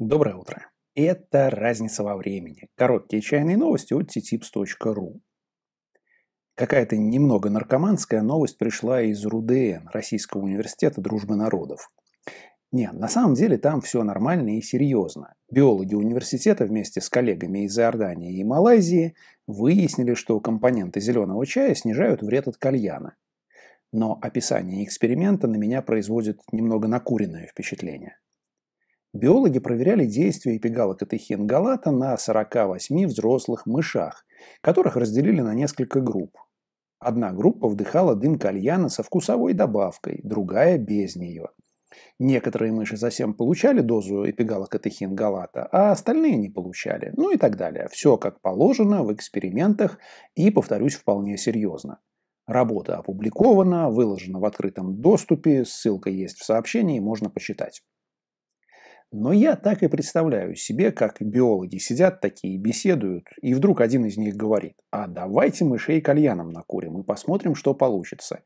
Доброе утро. Это разница во времени. Короткие чайные новости от ttipс.ru. Какая-то немного наркоманская новость пришла из РУДН, Российского университета дружбы народов. Нет, на самом деле там все нормально и серьезно. Биологи университета вместе с коллегами из Иордании и Малайзии выяснили, что компоненты зеленого чая снижают вред от кальяна. Но описание эксперимента на меня производит немного накуренное впечатление. Биологи проверяли действие эпигалокатехингалата на 48 взрослых мышах, которых разделили на несколько групп. Одна группа вдыхала дым кальяна со вкусовой добавкой, другая – без нее. Некоторые мыши совсем получали дозу эпигалокатехингалата, а остальные не получали, ну и так далее. Все как положено в экспериментах и, повторюсь, вполне серьезно. Работа опубликована, выложена в открытом доступе, ссылка есть в сообщении, можно почитать. Но я так и представляю себе, как биологи сидят такие, беседуют, и вдруг один из них говорит, а давайте мышей кальяном накурим и посмотрим, что получится.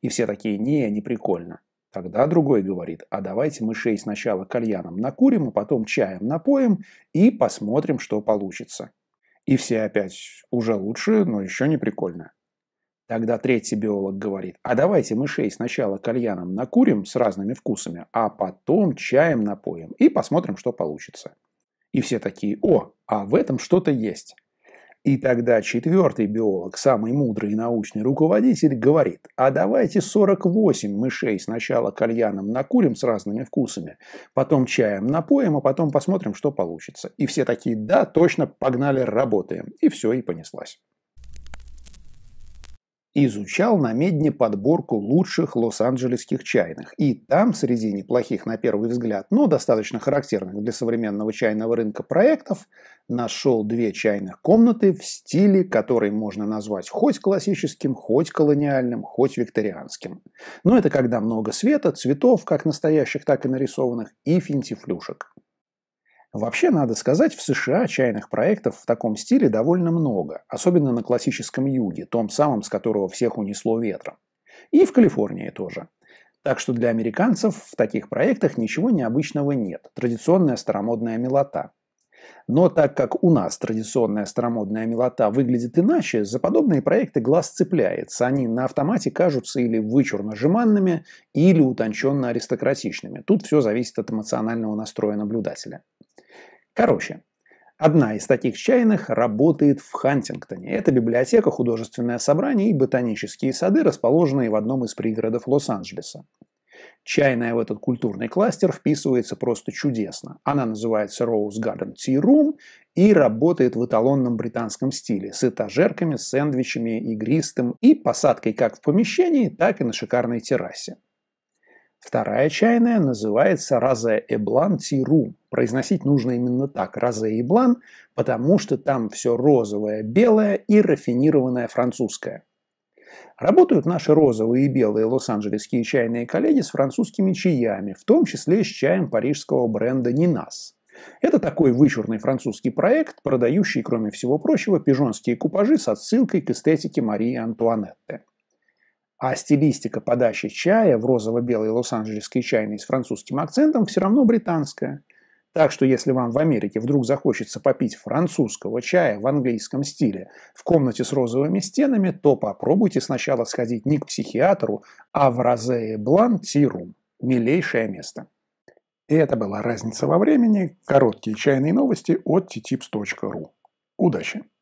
И все такие, не, не прикольно. Тогда другой говорит, а давайте мышей сначала кальяном накурим, а потом чаем напоим и посмотрим, что получится. И все опять уже лучше, но еще не прикольно. Тогда третий биолог говорит, а давайте мышей сначала кальяном накурим с разными вкусами, а потом чаем напоим и посмотрим, что получится. И все такие, о, а в этом что-то есть. И тогда четвертый биолог, самый мудрый и научный руководитель, говорит, а давайте 48 мышей сначала кальяном накурим с разными вкусами, потом чаем напоим, а потом посмотрим, что получится. И все такие, да, точно, погнали, работаем. И все, и понеслась изучал на медне подборку лучших лос-анджелесских чайных. И там, среди неплохих на первый взгляд, но достаточно характерных для современного чайного рынка проектов, нашел две чайных комнаты в стиле, который можно назвать хоть классическим, хоть колониальным, хоть викторианским. Но это когда много света, цветов, как настоящих, так и нарисованных, и финтифлюшек. Вообще, надо сказать, в США чайных проектов в таком стиле довольно много, особенно на классическом юге, том самом, с которого всех унесло ветром. И в Калифорнии тоже. Так что для американцев в таких проектах ничего необычного нет. Традиционная старомодная милота. Но так как у нас традиционная старомодная милота выглядит иначе, за подобные проекты глаз цепляется. Они на автомате кажутся или вычурно-жеманными, или утонченно-аристократичными. Тут все зависит от эмоционального настроя наблюдателя. Короче, одна из таких чайных работает в Хантингтоне. Это библиотека, художественное собрание и ботанические сады, расположенные в одном из пригородов Лос-Анджелеса. Чайная в этот культурный кластер вписывается просто чудесно. Она называется Rose Garden Tea Room и работает в эталонном британском стиле с этажерками, сэндвичами, игристым и посадкой как в помещении, так и на шикарной террасе. Вторая чайная называется Розе Эблан Tea Room – произносить нужно именно так – «розе и блан», потому что там все розовое, белое и рафинированное французское. Работают наши розовые и белые лос-анджелесские чайные коллеги с французскими чаями, в том числе с чаем парижского бренда «Нинас». Это такой вычурный французский проект, продающий, кроме всего прочего, пижонские купажи с отсылкой к эстетике Марии Антуанетты. А стилистика подачи чая в розово-белой лос-анджелесской чайной с французским акцентом все равно британская. Так что если вам в Америке вдруг захочется попить французского чая в английском стиле в комнате с розовыми стенами, то попробуйте сначала сходить не к психиатру, а в Розее Блан Тирум. Милейшее место. И это была разница во времени. Короткие чайные новости от ttipс.ru. Удачи!